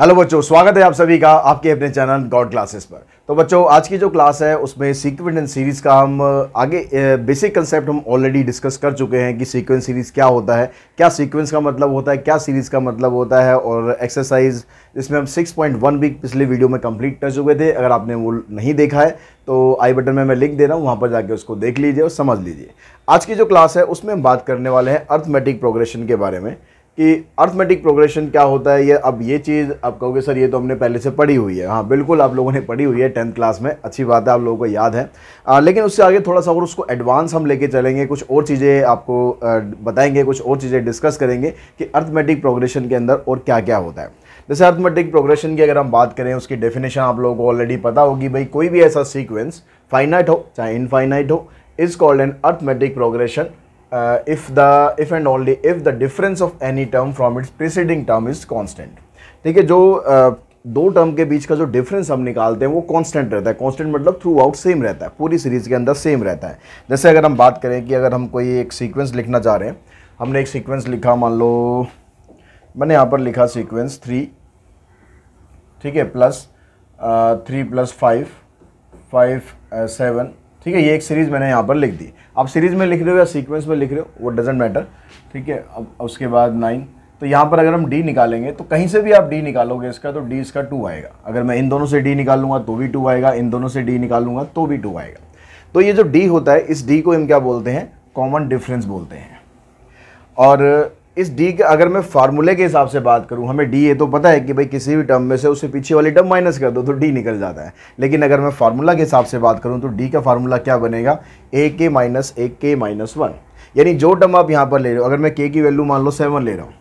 Hello बच्चों स्वागत है आप सभी का आपके अपने चैनल गॉड क्लासेस पर तो बच्चों आज की जो क्लास है उसमें सीक्वेंट एंड सीरीज़ का हम आगे बेसिक कंसेप्ट हम ऑलरेडी डिस्कस कर चुके हैं कि सीक्वेंस सीरीज़ क्या होता है क्या सीक्वेंस का मतलब होता है क्या सीरीज़ का मतलब होता है और एक्सरसाइज इसमें हम 6.1 वीक पिछले वीडियो में कंप्लीट कर चुके थे अगर आपने वो नहीं देखा है तो आई बटन में मैं लिंक दे रहा हूँ वहाँ पर जाके उसको देख लीजिए और समझ लीजिए आज की जो क्लास है उसमें हम बात करने वाले हैं अर्थमेटिक प्रोग्रेशन के बारे में कि अर्थमेटिक प्रोग्रेशन क्या होता है ये अब ये चीज़ आप कहोगे सर ये तो हमने पहले से पढ़ी हुई है हाँ बिल्कुल आप लोगों ने पढ़ी हुई है टेंथ क्लास में अच्छी बात है आप लोगों को याद है आ, लेकिन उससे आगे थोड़ा सा और उसको एडवांस हम लेके चलेंगे कुछ और चीज़ें आपको बताएंगे कुछ और चीज़ें डिस्कस करेंगे कि अर्थमेटिक प्रोग्रेशन के अंदर और क्या क्या होता है जैसे अर्थमेटिक प्रोग्रेशन की अगर हम बात करें उसकी डेफिनेशन आप लोगों को ऑलरेडी पता होगी भाई कोई भी ऐसा सीक्वेंस फाइनाइट हो चाहे इनफाइनाइट हो is called an arithmetic progression uh, if the if and only if the difference of any term from its preceding term is constant ठीक है जो uh, दो टर्म के बीच का जो डिफरेंस हम निकालते हैं वो कांस्टेंट रहता है कांस्टेंट मतलब थ्रू आउट सेम रहता है पूरी सीरीज़ के अंदर सेम रहता है जैसे अगर हम बात करें कि अगर हम कोई एक सीक्वेंस लिखना चाह रहे हैं हमने एक सीक्वेंस लिखा मान लो मैंने यहाँ पर लिखा सीक्वेंस थ्री ठीक है plus three plus five five seven ठीक है ये एक सीरीज़ मैंने यहाँ पर लिख दी आप सीरीज़ में लिख रहे हो या सीक्वेंस में लिख रहे हो वो डजेंट मैटर ठीक है अब उसके बाद नाइन तो यहाँ पर अगर हम डी निकालेंगे तो कहीं से भी आप डी निकालोगे इसका तो डी इसका टू आएगा अगर मैं इन दोनों से डी निकालूंगा तो भी टू आएगा इन दोनों से डी लूँगा तो भी टू आएगा तो ये जो डी होता है इस डी को हम क्या बोलते हैं कॉमन डिफरेंस बोलते हैं और इस डी के अगर मैं फार्मूले के हिसाब से बात करूं हमें डी ये तो पता है कि भाई किसी भी टर्म में से उससे पीछे वाली टर्म माइनस कर दो तो डी निकल जाता है लेकिन अगर मैं फार्मूला के हिसाब से बात करूं तो डी का फार्मूला क्या बनेगा ए के माइनस ए के माइनस वन यानी जो टर्म आप यहां पर ले रहे हो अगर मैं के की वैल्यू मान लो सेवन ले रहा हूँ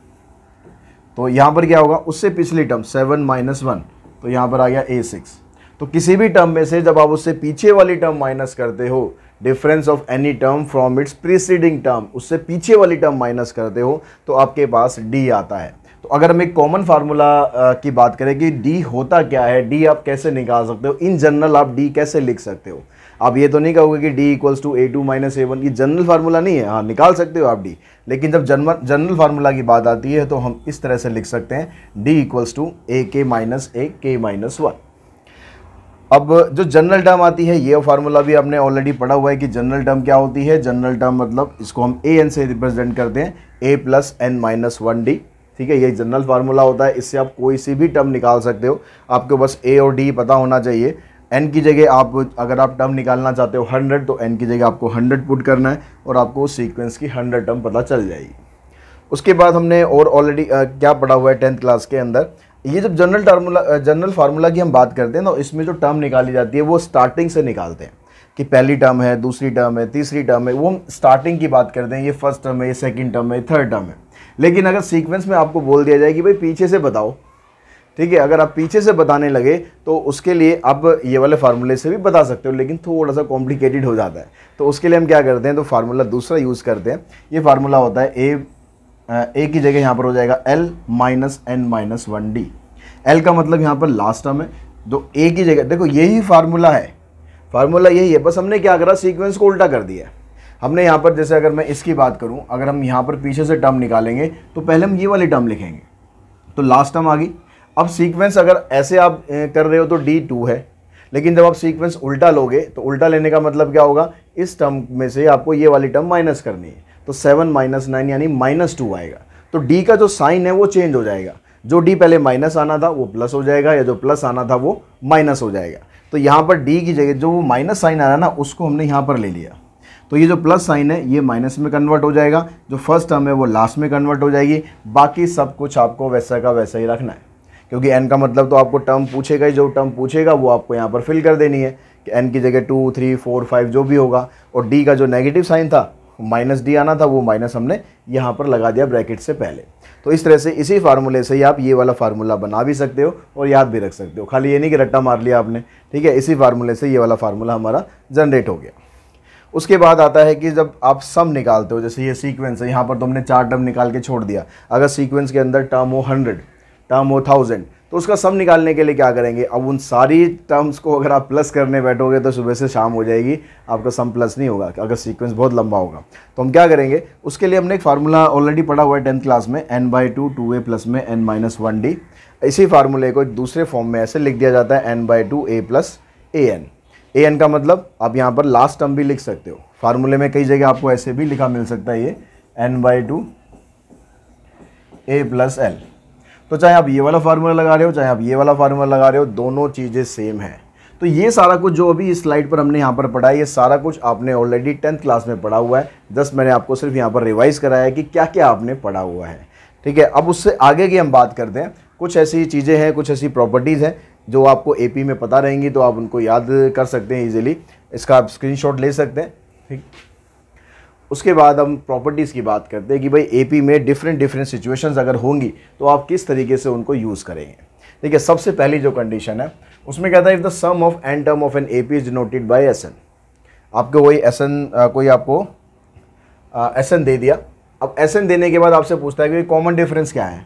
तो यहाँ पर क्या होगा उससे पिछली टर्म सेवन माइनस वन तो यहाँ पर आ गया ए सिक्स तो किसी भी टर्म में से जब आप उससे पीछे वाली टर्म माइनस करते हो difference of any term from its preceding term उससे पीछे वाली टर्म माइनस करते हो तो आपके पास डी आता है तो अगर हम एक कॉमन फार्मूला की बात करें कि डी होता क्या है डी आप कैसे निकाल सकते हो इन जनरल आप डी कैसे लिख सकते हो आप ये तो नहीं कहोगे कि D equals to A two minus A one ये जनरल फार्मूला नहीं है हाँ निकाल सकते हो आप डी लेकिन जब जनरल जनरल फार्मूला की बात आती है तो हम इस तरह से लिख सकते हैं डी इक्वल्स टू ए के माइनस ए के माइनस वन अब जो जनरल टर्म आती है ये फार्मूला भी आपने ऑलरेडी पढ़ा हुआ है कि जनरल टर्म क्या होती है जनरल टर्म मतलब इसको हम ए एन से रिप्रेजेंट करते हैं A plus N minus one D ठीक है ये जनरल फार्मूला होता है इससे आप कोई सी भी टर्म निकाल सकते हो आपको बस ए और डी पता होना चाहिए एन की जगह आप अगर आप टर्म निकालना चाहते हो हंड्रेड तो एन की जगह आपको हंड्रेड पुट करना है और आपको उस सीक्वेंस की हंड्रेड टर्म पता चल जाएगी उसके बाद हमने और ऑलरेडी क्या पढ़ा हुआ है टेंथ क्लास के अंदर ये जब जनरल टर्मूला जनरल फार्मूला की हम बात करते हैं ना तो इसमें जो टर्म निकाली जाती है वो स्टार्टिंग से निकालते हैं कि पहली टर्म है दूसरी टर्म है तीसरी टर्म है वो हम स्टार्टिंग की बात करते हैं ये फर्स्ट टर्म है ये सेकेंड टर्म है थर्ड टर्म है लेकिन अगर सीक्वेंस में आपको बोल दिया जाए कि भाई पीछे से बताओ ठीक है अगर आप पीछे से बताने लगे तो उसके लिए आप ये वाले फार्मूले से भी बता सकते हो लेकिन थोड़ा सा कॉम्प्लिकेटेड हो जाता है तो उसके लिए हम क्या करते हैं तो फार्मूला दूसरा यूज़ करते हैं ये फार्मूला होता है ए ए की जगह यहाँ पर हो जाएगा L minus N minus one D L का मतलब यहाँ पर लास्ट टर्म है तो ए की जगह देखो यही फार्मूला है फार्मूला यही है बस हमने क्या करा सीक्वेंस को उल्टा कर दिया हमने यहाँ पर जैसे अगर मैं इसकी बात करूँ अगर हम यहाँ पर पीछे से टर्म निकालेंगे तो पहले हम ये वाली टर्म लिखेंगे तो लास्ट टर्म आ गई अब सीक्वेंस अगर ऐसे आप कर रहे हो तो डी टू है लेकिन जब आप सीक्वेंस उल्टा लोगे तो उल्टा लेने का मतलब क्या होगा इस टर्म में से आपको ये वाली टर्म माइनस करनी है तो सेवन माइनस नाइन यानी माइनस टू आएगा तो डी का जो साइन है वो चेंज हो जाएगा जो डी पहले माइनस आना था वो प्लस हो जाएगा या जो प्लस आना था वो माइनस हो जाएगा तो यहाँ पर डी की जगह जो वो माइनस साइन आ रहा ना उसको हमने यहाँ पर ले लिया तो ये जो प्लस साइन है ये माइनस में कन्वर्ट हो जाएगा जो फर्स्ट टर्म है वो लास्ट में कन्वर्ट हो जाएगी बाकी सब कुछ आपको वैसा का वैसा ही रखना है क्योंकि एन का मतलब तो आपको टर्म पूछेगा ही जो टर्म पूछेगा वो आपको यहाँ पर फिल कर देनी है कि एन की जगह टू थ्री फोर फाइव जो भी होगा और डी का जो नेगेटिव साइन था माइनस डी आना था वो माइनस हमने यहाँ पर लगा दिया ब्रैकेट से पहले तो इस तरह से इसी फार्मूले से ही आप ये वाला फार्मूला बना भी सकते हो और याद भी रख सकते हो खाली ये नहीं कि रट्टा मार लिया आपने ठीक है इसी फार्मूले से ये वाला फार्मूला हमारा जनरेट हो गया उसके बाद आता है कि जब आप सम निकालते हो जैसे ये सीक्वेंस है यहाँ पर तुमने तो चार टर्म निकाल के छोड़ दिया अगर सीक्वेंस के अंदर टर्म हो हंड्रेड टर्म हो थाउजेंड तो उसका सम निकालने के लिए क्या करेंगे अब उन सारी टर्म्स को अगर आप प्लस करने बैठोगे तो सुबह से शाम हो जाएगी आपका सम प्लस नहीं होगा अगर सीक्वेंस बहुत लंबा होगा तो हम क्या करेंगे उसके लिए हमने एक फार्मूला ऑलरेडी पढ़ा हुआ है टेंथ क्लास में N by two two A plus में एन माइनस वन डी इसी फार्मूले को एक दूसरे फॉर्म में ऐसे लिख दिया जाता है N by two A plus A N A N का मतलब आप यहाँ पर लास्ट टर्म भी लिख सकते हो फार्मूले में कई जगह आपको ऐसे भी लिखा मिल सकता है ये N by two A plus L तो चाहे आप ये वाला फार्मूला लगा रहे हो चाहे आप ये वाला फार्मूला लगा रहे हो दोनों चीज़ें सेम हैं तो ये सारा कुछ जो अभी इस स्लाइड पर हमने यहाँ पर पढ़ा है ये सारा कुछ आपने ऑलरेडी टेंथ क्लास में पढ़ा हुआ है दस मैंने आपको सिर्फ यहाँ पर रिवाइज़ कराया है कि क्या क्या आपने पढ़ा हुआ है ठीक है अब उससे आगे की हम बात करते हैं कुछ ऐसी चीज़ें हैं कुछ ऐसी प्रॉपर्टीज़ हैं जो आपको ए में पता रहेंगी तो आप उनको याद कर सकते हैं ईजिली इसका आप स्क्रीन ले सकते हैं ठीक उसके बाद हम प्रॉपर्टीज़ की बात करते हैं कि भाई एपी में डिफरेंट डिफरेंट सिचुएशंस अगर होंगी तो आप किस तरीके से उनको यूज़ करेंगे देखिए सबसे पहली जो कंडीशन है उसमें कहता है if the sum of and term of N A P is noted by S N आपको वही एस एन कोई आपको एस एन दे दिया अब एस एन देने के बाद आपसे पूछता है कि कॉमन डिफरेंस क्या है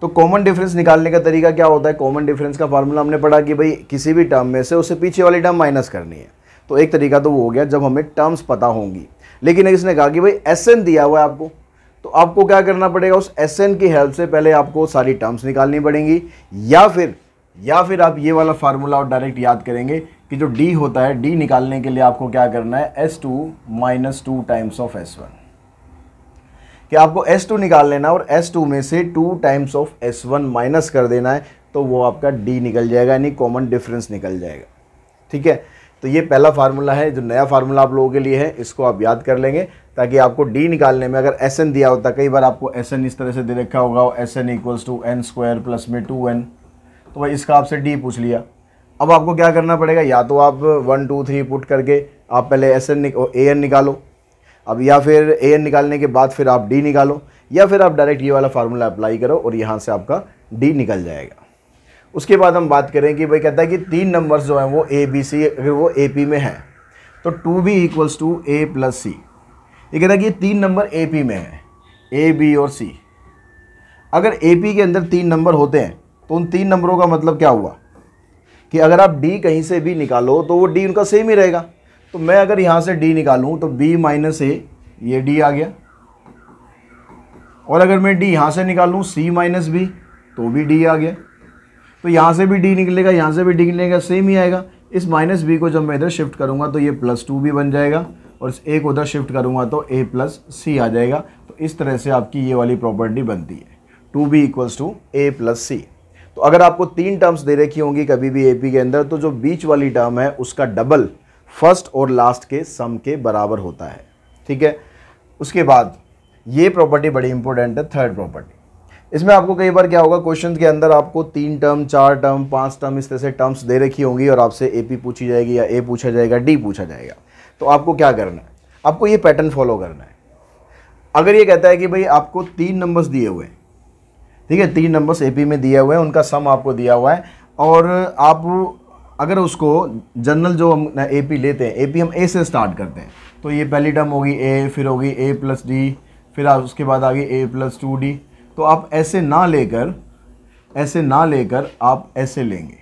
तो कॉमन डिफरेंस निकालने का तरीका क्या होता है कॉमन डिफरेंस का फार्मूला हमने पढ़ा कि भाई किसी भी टर्म में से उसे पीछे वाली टर्म माइनस करनी है तो एक तरीका तो वो हो गया जब हमें टर्म्स पता होंगी लेकिन इसने कहा कि भाई एस दिया हुआ है आपको तो आपको क्या करना पड़ेगा उस एस की हेल्प से पहले आपको सारी टर्म्स निकालनी पड़ेंगी या फिर या फिर आप ये वाला फार्मूला और डायरेक्ट याद करेंगे कि जो डी होता है डी निकालने के लिए आपको क्या करना है S two minus two times of S one कि आपको एस टू निकाल लेना और एस टू में से two times of S one minus कर देना है तो वो आपका डी निकल जाएगा यानी कॉमन डिफरेंस निकल जाएगा ठीक है तो ये पहला फार्मूला है जो नया फार्मूला आप लोगों के लिए है इसको आप याद कर लेंगे ताकि आपको डी निकालने में अगर एस एन दिया होता कई बार आपको एस एन इस तरह से दे रखा होगा S N equals to N square plus में टू एन तो भाई इसका आपसे डी पूछ लिया अब आपको क्या करना पड़ेगा या तो आप वन टू थ्री पुट करके आप पहले एस एन ए एन निकालो अब या फिर ए एन निकालने के बाद फिर आप डी निकालो या फिर आप डायरेक्ट ये वाला फार्मूला अप्लाई करो और यहाँ से आपका डी निकल जाएगा उसके बाद हम बात करें कि भाई कहता है कि तीन नंबर्स जो हैं वो ए बी सी अगर वो ए पी में है तो two B equals to A plus C ये कहता है कि तीन नंबर ए पी में है ए बी और सी अगर ए पी के अंदर तीन नंबर होते हैं तो उन तीन नंबरों का मतलब क्या हुआ कि अगर आप डी कहीं से भी निकालो तो वो डी उनका सेम ही रहेगा तो मैं अगर यहाँ से डी निकालूँ तो बी माइनस ए ये डी आ गया और अगर मैं डी यहाँ से निकालूँ सी माइनस बी तो भी डी आ गया तो यहाँ से भी डी निकलेगा यहाँ से भी डी निकलेगा सेम ही आएगा इस माइनस बी को जब मैं इधर शिफ्ट करूँगा तो ये प्लस टू भी बन जाएगा और इस ए को उधर शिफ्ट करूँगा तो ए प्लस सी आ जाएगा तो इस तरह से आपकी ये वाली प्रॉपर्टी बनती है two B equals to A plus C तो अगर आपको तीन टर्म्स दे रखी होंगी कभी भी ए पी के अंदर तो जो बीच वाली टर्म है उसका डबल फर्स्ट और लास्ट के सम के बराबर होता है ठीक है उसके बाद ये प्रॉपर्टी बड़ी इंपॉर्टेंट है थर्ड प्रॉपर्टी इसमें आपको कई बार क्या होगा क्वेश्चन के अंदर आपको तीन टर्म चार टर्म पाँच टर्म इस तरह से टर्म्स दे रखी होंगी और आपसे ए पी पूछी जाएगी या ए पूछा जाएगा डी पूछा जाएगा तो आपको क्या करना है आपको ये पैटर्न फॉलो करना है अगर ये कहता है कि भाई आपको तीन नंबर्स दिए हुए हैं ठीक है तीन नंबर्स ए में दिए हुए हैं उनका सम आपको दिया हुआ है और आप अगर उसको जनरल जो हम ए लेते हैं ए हम ए से स्टार्ट करते हैं तो ये पहली टर्म होगी ए फिर होगी ए प्लस डी फिर उसके बाद आ गई ए प्लस टू डी तो आप ऐसे ना लेकर ऐसे ना लेकर आप ऐसे लेंगे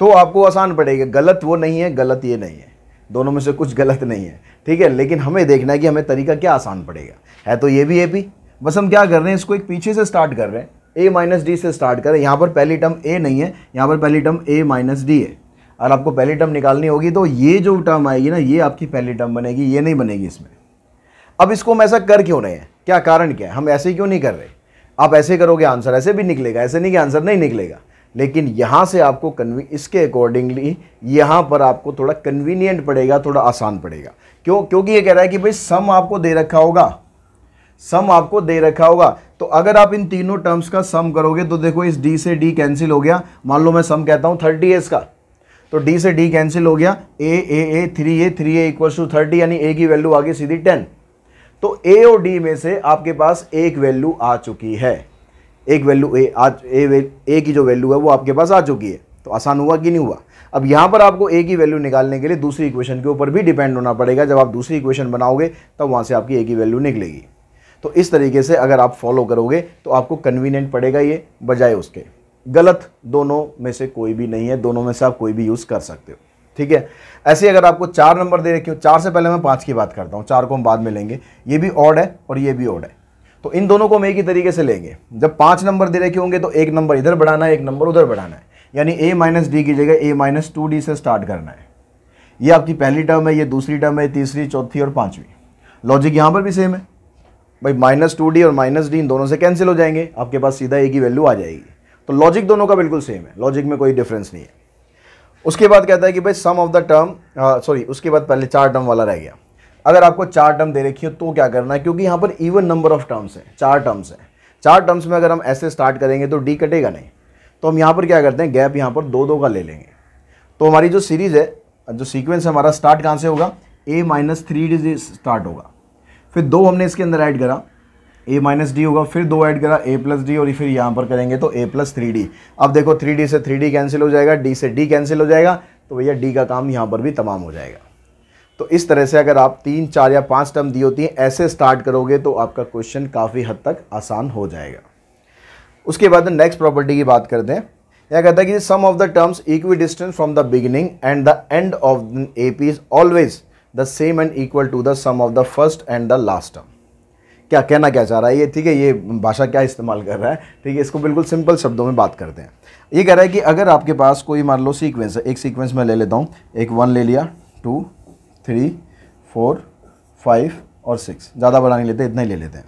तो आपको आसान पड़ेगा गलत वो नहीं है गलत ये नहीं है दोनों में से कुछ गलत नहीं है ठीक है लेकिन हमें देखना है कि हमें तरीका क्या आसान पड़ेगा है तो ये भी ए पी बस हम क्या कर रहे हैं इसको एक पीछे से स्टार्ट कर रहे हैं ए माइनस डी से स्टार्ट कर रहे हैं यहाँ पर पहली टर्म ए नहीं है यहाँ पर पहली टर्म ए माइनस डी है और आपको पहली टर्म निकालनी होगी तो ये जो टर्म आएगी ना ये आपकी पहली टर्म बनेगी ये नहीं बनेगी इसमें अब इसको हम ऐसा कर क्यों रहे हैं क्या कारण क्या है हम ऐसे क्यों नहीं कर रहे आप ऐसे करोगे आंसर ऐसे भी निकलेगा ऐसे नहीं कि आंसर नहीं निकलेगा लेकिन यहाँ से आपको कन्वी इसके अकॉर्डिंगली यहाँ पर आपको थोड़ा कन्वीनियंट पड़ेगा थोड़ा आसान पड़ेगा क्यों क्योंकि ये कह रहा है कि भाई सम आपको दे रखा होगा सम आपको दे रखा होगा तो अगर आप इन तीनों टर्म्स का सम करोगे तो देखो इस डी से डी कैंसिल हो गया मान लो मैं सम कहता हूँ थर्टी एस इसका तो डी से डी कैंसिल हो गया A A A three A three A equals to thirty यानी ए की वैल्यू आ गई सीधी टेन तो ए और डी में से आपके पास एक वैल्यू आ चुकी है एक वैल्यू ए आज ए ए की जो वैल्यू है वो आपके पास आ चुकी है तो आसान हुआ कि नहीं हुआ अब यहाँ पर आपको ए की वैल्यू निकालने के लिए दूसरी इक्वेशन के ऊपर भी डिपेंड होना पड़ेगा जब आप दूसरी इक्वेशन बनाओगे तब वहाँ से आपकी ए की वैल्यू निकलेगी तो इस तरीके से अगर आप फॉलो करोगे तो आपको कन्वीनियंट पड़ेगा ये बजाय उसके गलत दोनों में से कोई भी नहीं है दोनों में से आप कोई भी यूज़ कर सकते हो ठीक है ऐसे अगर आपको चार नंबर दे रखे हो चार से पहले मैं पाँच की बात करता हूँ चार को हम बाद में लेंगे ये भी ऑड है और ये भी ऑड है तो इन दोनों को हम एक ही तरीके से लेंगे जब पाँच नंबर दे रखे होंगे तो एक नंबर इधर बढ़ाना है एक नंबर उधर बढ़ाना है यानी ए माइनस डी की जगह ए माइनस टू डी से स्टार्ट करना है ये आपकी पहली टर्म है ये दूसरी टर्म है तीसरी चौथी और पाँचवीं लॉजिक यहाँ पर भी सेम है भाई माइनस टू डी और माइनस डी इन दोनों से कैंसिल हो जाएंगे आपके पास सीधा ए की वैल्यू आ जाएगी तो लॉजिक दोनों का बिल्कुल सेम है लॉजिक में कोई डिफरेंस नहीं है उसके बाद कहता है कि भाई sum of the term sorry उसके बाद पहले चार टर्म वाला रह गया अगर आपको चार टर्म दे रखी हो तो क्या करना है क्योंकि यहाँ पर इवन नंबर ऑफ टर्म्स हैं चार टर्म्स हैं चार टर्म्स में अगर हम ऐसे स्टार्ट करेंगे तो डी कटेगा नहीं तो हम यहाँ पर क्या करते हैं गैप यहाँ पर दो दो का ले लेंगे तो हमारी जो सीरीज़ है जो सीक्वेंस है हमारा स्टार्ट कहाँ से होगा A minus three D start होगा फिर दो हमने इसके अंदर ऐड करा ए माइनस डी होगा फिर दो ऐड करा ए प्लस डी और फिर यहाँ पर करेंगे तो ए प्लस थ्री डी अब देखो थ्री डी से थ्री डी कैंसिल हो जाएगा डी से डी कैंसिल हो जाएगा तो भैया डी का काम यहाँ पर भी तमाम हो जाएगा तो इस तरह से अगर आप तीन चार या पाँच टर्म दी होती हैं ऐसे स्टार्ट करोगे तो आपका क्वेश्चन काफ़ी हद तक आसान हो जाएगा उसके बाद नेक्स्ट प्रॉपर्टी की बात करते हैं यह कहता है कि sum of the terms equidistance from the beginning and the end of A P is always the same and equal to the sum of the first and the last term क्या कहना क्या चाह रहा है ये ठीक है ये भाषा क्या इस्तेमाल कर रहा है ठीक है इसको बिल्कुल सिंपल शब्दों में बात करते हैं ये कह रहा है कि अगर आपके पास कोई मान लो सीक्वेंस है एक सीक्वेंस मैं ले लेता हूँ एक वन ले लिया टू थ्री फोर फाइव और सिक्स ज़्यादा बड़ा नहीं लेते इतना ही ले लेते हैं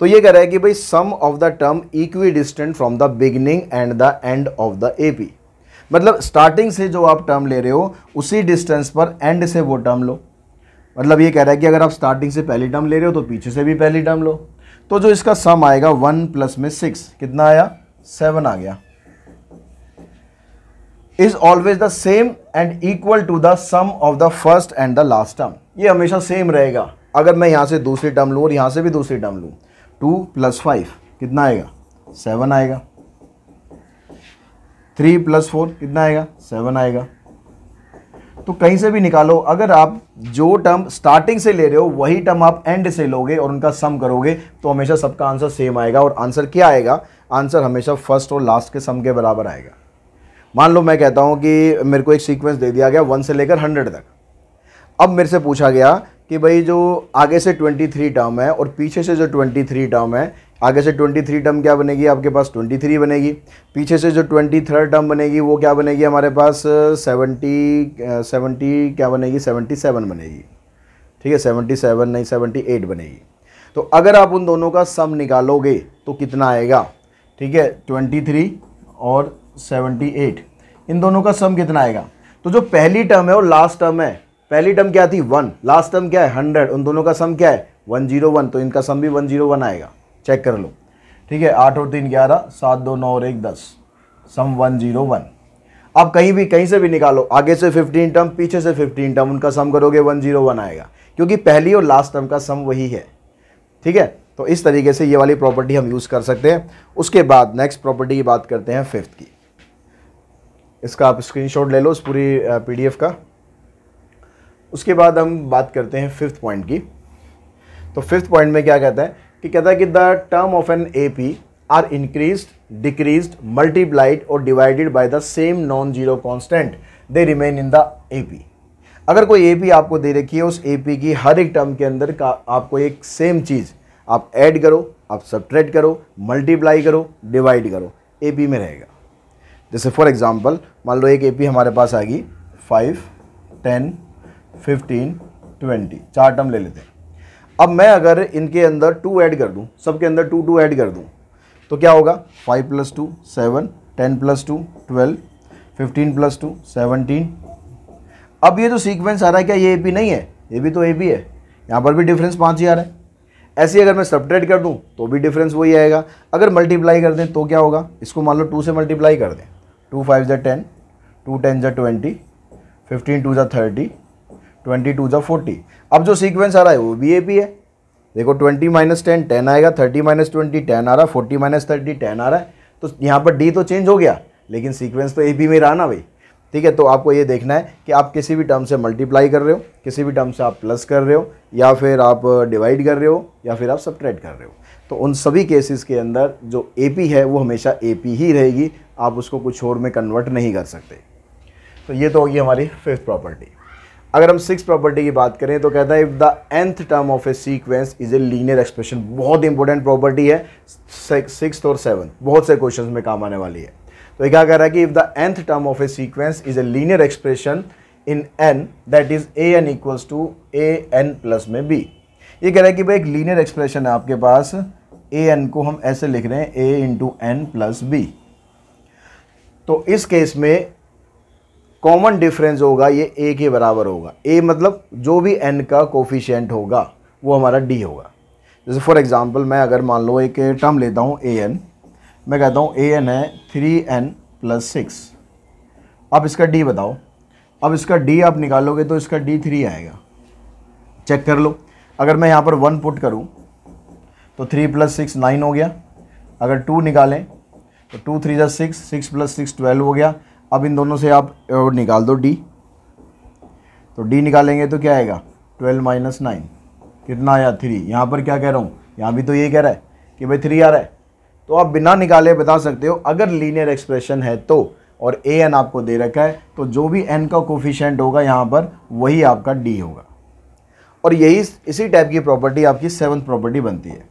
तो ये कह रहा है कि भाई sum of the term equidistant from the beginning and the end of the A P मतलब स्टार्टिंग से जो आप टर्म ले रहे हो उसी डिस्टेंस पर एंड से वो टर्म लो मतलब ये कह रहा है कि अगर आप स्टार्टिंग से पहली टर्म ले रहे हो तो पीछे से भी पहली टर्म लो तो जो इसका सम आएगा वन प्लस में सिक्स कितना आया सेवन आ गया is always the same and equal to the sum of the first and the last term ये हमेशा सेम रहेगा अगर मैं यहाँ से दूसरी टर्म लू और यहाँ से भी दूसरी टर्म लू टू प्लस फाइव कितना आएगा सेवन आएगा थ्री प्लस फोर कितना आएगा सेवन आएगा तो कहीं से भी निकालो अगर आप जो टर्म स्टार्टिंग से ले रहे हो वही टर्म आप एंड से लोगे और उनका सम करोगे तो हमेशा सबका आंसर सेम आएगा और आंसर क्या आएगा आंसर हमेशा फर्स्ट और लास्ट के सम के बराबर आएगा मान लो मैं कहता हूँ कि मेरे को एक सीक्वेंस दे दिया गया वन से लेकर हंड्रेड तक अब मेरे से पूछा गया कि भाई जो आगे से ट्वेंटी थ्री टर्म है और पीछे से जो ट्वेंटी थ्री टर्म है आगे से ट्वेंटी थ्री टर्म क्या बनेगी आपके पास ट्वेंटी थ्री बनेगी पीछे से जो ट्वेंटी थर्ड टर्म बनेगी वो क्या बनेगी हमारे पास सेवेंटी सेवेंटी क्या बनेगी सेवेंटी सेवन बनेगी ठीक है सेवेंटी सेवन नहीं सेवेंटी एट बनेगी तो अगर आप उन दोनों का सम निकालोगे तो कितना आएगा ठीक है ट्वेंटी थ्री और सेवेंटी एट इन दोनों का सम कितना आएगा तो जो पहली टर्म है और लास्ट टर्म है पहली टर्म क्या थी वन लास्ट टर्म क्या है हंड्रेड उन दोनों का सम क्या है वन जीरो वन तो इनका सम भी वन जीरो वन आएगा चेक कर लो ठीक है आठ और तीन ग्यारह सात दो नौ और एक दस सम वन जीरो वन आप कहीं भी कहीं से भी निकालो आगे से फिफ्टीन टर्म पीछे से फिफ्टीन टर्म उनका सम करोगे वन जीरो वन आएगा क्योंकि पहली और लास्ट टर्म का सम वही है ठीक है तो इस तरीके से ये वाली प्रॉपर्टी हम यूज़ कर सकते हैं उसके बाद नेक्स्ट प्रॉपर्टी की बात करते हैं फिफ्थ की इसका आप शॉट ले लो इस पूरी एफ का उसके बाद हम बात करते हैं फिफ्थ पॉइंट की तो फिफ्थ पॉइंट में क्या कहता है कि कहता है कि the term of N A P are increase decrease multiplied और divided by the same non zero constant they remain in the A P अगर कोई ए पी आपको दे रखी है उस ए पी की हर एक टर्म के अंदर का आपको एक सेम चीज़ आप ऐड करो आप सब्ट्रैक्ट करो मल्टीप्लाई करो डिवाइड करो ए पी में रहेगा जैसे फॉर एग्ज़ाम्पल मान लो एक ए पी हमारे पास आ गई फाइव टेन फिफ्टीन ट्वेंटी चार टर्म ले लेते हैं अब मैं अगर इनके अंदर टू ऐड कर दूँ सबके अंदर टू टू ऐड कर दूँ तो क्या होगा five plus two seven ten plus two twelve fifteen plus two seventeen अब ये जो सीक्वेंस आ रहा है क्या ये ए पी नहीं है ये भी तो ए पी है यहाँ पर भी डिफरेंस पाँच ही आ रहा है ऐसे अगर मैं सपरेट कर दूँ तो भी डिफरेंस वही आएगा अगर मल्टीप्लाई कर दें तो क्या होगा इसको मान लो टू से मल्टीप्लाई कर दें टू फाइव जै टेन टू टेन जै ट्वेंटी फिफ्टीन टू जै थर्टी ट्वेंटी टू जब फोर्टी अब जो सीक्वेंस आ रहा है वो भी ए पी है देखो ट्वेंटी माइनस टेन टेन आएगा थर्टी माइनस ट्वेंटी टेन आ रहा है फोर्टी माइनस थर्टी टेन आ रहा है तो यहाँ पर डी तो चेंज हो गया लेकिन सीक्वेंस तो ए पी में रहा ना भाई ठीक है तो आपको ये देखना है कि आप किसी भी टर्म से मल्टीप्लाई कर रहे हो किसी भी टर्म से आप प्लस कर रहे हो या फिर आप डिवाइड कर रहे हो या फिर आप सब्ट्रैक्ट कर रहे हो तो उन सभी केसेस के अंदर जो ए पी है वो हमेशा ए पी ही रहेगी आप उसको कुछ और में कन्वर्ट नहीं कर सकते तो ये तो होगी हमारी फिफ्थ प्रॉपर्टी अगर हम सिक्स प्रॉपर्टी की बात करें तो कहता है if the nth term of a sequence is a linear expression बहुत इंपॉर्टेंट प्रॉपर्टी है सिक्स और सेवन बहुत से क्वेश्चन में काम आने वाली है तो ये क्या कह रहा है कि if the nth term of a sequence is a linear expression in N that is A N equals to A N plus में बी ये कह रहा है कि भाई एक लीनियर एक्सप्रेशन है आपके पास ए एन को हम ऐसे लिख रहे हैं A into N plus B तो इस केस में कॉमन डिफरेंस होगा ये ए के बराबर होगा ए मतलब जो भी एन का कोफिशियंट होगा वो हमारा डी होगा जैसे फॉर एग्ज़ाम्पल मैं अगर मान लो एक टर्म लेता हूँ ए एन मैं कहता हूँ ए एन है थ्री एन प्लस सिक्स अब इसका डी बताओ अब इसका डी आप निकालोगे तो इसका डी थ्री आएगा चेक कर लो अगर मैं यहाँ पर वन पुट करूँ तो थ्री प्लस सिक्स नाइन हो गया अगर टू निकालें तो टू थ्री जै six six plus six twelve हो गया अब इन दोनों से आप निकाल दो डी तो डी निकालेंगे तो क्या आएगा ट्वेल्व माइनस नाइन कितना आया थ्री यहाँ पर क्या कह रहा हूँ यहाँ भी तो ये कह रहा है कि भाई थ्री आ रहा है तो आप बिना निकाले बता सकते हो अगर लीनियर एक्सप्रेशन है तो और ए एन आपको दे रखा है तो जो भी एन का कोफिशेंट होगा यहाँ पर वही आपका डी होगा और यही इसी टाइप की प्रॉपर्टी आपकी सेवन्थ प्रॉपर्टी बनती है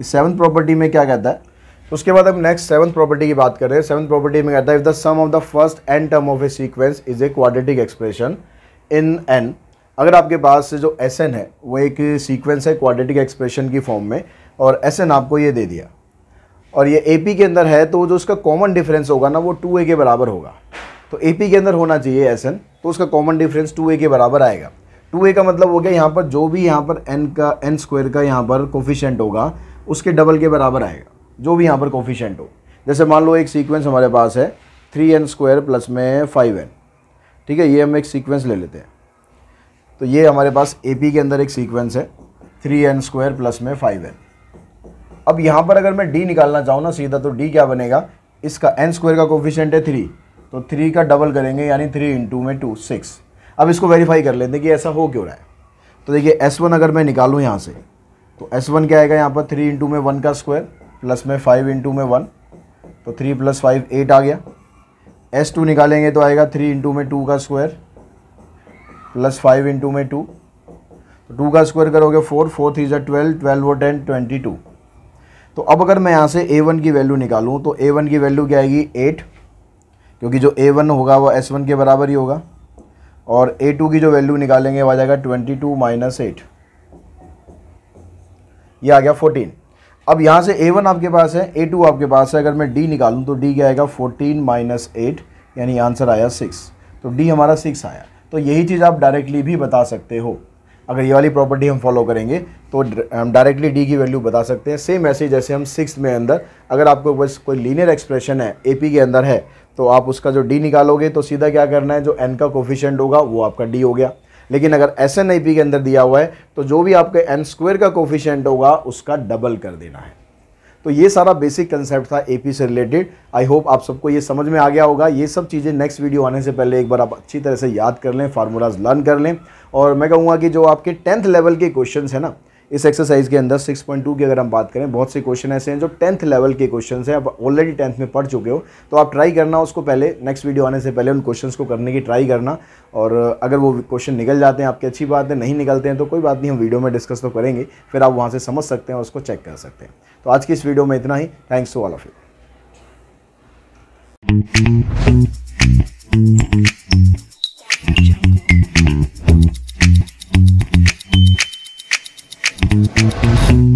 इस सेवन्थ प्रॉपर्टी में क्या कहता है उसके बाद अब नेक्स्ट सेवन प्रॉपर्टी की बात करें सेवन प्रॉपर्टी में कहता है if the sum of the first N term of a sequence is a quadratic expression in N अगर आपके पास जो एस एन है वो एक सीक्वेंस है क्वाड्रेटिक एक्सप्रेशन की फॉर्म में और एस एन आपको ये दे दिया और ये ए पी के अंदर है तो जो उसका कॉमन डिफरेंस होगा ना वो टू ए के बराबर होगा तो ए पी के अंदर होना चाहिए एस एन तो उसका कॉमन डिफरेंस टू ए के बराबर आएगा टू ए का मतलब हो गया यहाँ पर जो भी यहाँ पर एन का एन स्क्वायर का यहाँ पर कोफिशेंट होगा उसके डबल के बराबर आएगा जो भी यहाँ पर कोफिशेंट हो जैसे मान लो एक सीक्वेंस हमारे पास है थ्री एन स्क्वायर प्लस में फाइव एन ठीक है ये हम एक सीक्वेंस ले लेते हैं तो ये हमारे पास ए के अंदर एक सीक्वेंस है थ्री एन स्क्वायर प्लस में फाइव एन अब यहाँ पर अगर मैं डी निकालना चाहूँ ना सीधा तो डी क्या बनेगा इसका एन स्क्वायर का कोफिशेंट है थ्री तो थ्री का डबल करेंगे यानी थ्री इंटू में टू सिक्स अब इसको वेरीफाई कर लेते हैं कि ऐसा हो क्यों रहा है तो देखिए एस वन अगर मैं निकालूँ यहाँ से तो एस वन क्या आएगा यहाँ पर थ्री इंटू में वन का स्क्वायर प्लस में फाइव इंटू में वन तो थ्री प्लस फाइव एट आ गया एस टू निकालेंगे तो आएगा थ्री इंटू में टू का स्क्वायर प्लस फाइव इंटू में टू तो टू का स्क्वायर करोगे फोर फोर थ्री ज़ा ट्वेल्व ट्वेल्व वो टेन ट्वेंटी टू तो अब अगर मैं यहाँ से ए वन की वैल्यू निकालूँ तो ए वन की वैल्यू क्या आएगी एट क्योंकि जो ए वन होगा वो एस वन के बराबर ही होगा और ए टू की जो वैल्यू निकालेंगे वह आ जाएगा ट्वेंटी टू माइनस एट ये आ गया फोर्टीन अब यहाँ से ए वन आपके पास है ए टू आपके पास है अगर मैं डी निकालूँ तो डी क्या आएगा फोर्टीन माइनस एट यानी आंसर आया सिक्स तो डी हमारा सिक्स आया तो यही चीज़ आप डायरेक्टली भी बता सकते हो अगर ये वाली प्रॉपर्टी हम फॉलो करेंगे तो हम डायरेक्टली डी की वैल्यू बता सकते हैं सेम ऐसे जैसे हम सिक्स में अंदर अगर आपको बस कोई लीनियर एक्सप्रेशन है ए के अंदर है तो आप उसका जो डी निकालोगे तो सीधा क्या करना है जो एन का कोफिशेंट होगा वो आपका डी हो गया लेकिन अगर एस एन आई पी के अंदर दिया हुआ है तो जो भी आपके एन स्क्वेयर का कोफिशेंट होगा उसका डबल कर देना है तो ये सारा बेसिक कंसेप्ट था एपी से रिलेटेड आई होप आप सबको ये समझ में आ गया होगा ये सब चीज़ें नेक्स्ट वीडियो आने से पहले एक बार आप अच्छी तरह से याद कर लें फार्मूलाज लर्न कर लें और मैं कहूँगा कि जो आपके टेंथ लेवल के क्वेश्चन हैं ना इस एक्सरसाइज के अंदर 6.2 की अगर हम बात करें बहुत से क्वेश्चन ऐसे हैं जो टेंथ लेवल के क्वेश्चन हैं आप ऑलरेडी टेंथ में पढ़ चुके हो तो आप ट्राई करना उसको पहले नेक्स्ट वीडियो आने से पहले उन क्वेश्चन को करने की ट्राई करना और अगर वो क्वेश्चन निकल जाते हैं आपकी अच्छी बात है नहीं निकलते हैं तो कोई बात नहीं हम वीडियो में डिस्कस तो करेंगे फिर आप वहाँ से समझ सकते हैं और उसको चेक कर सकते हैं तो आज की इस वीडियो में इतना ही thanks to all of you Thank you.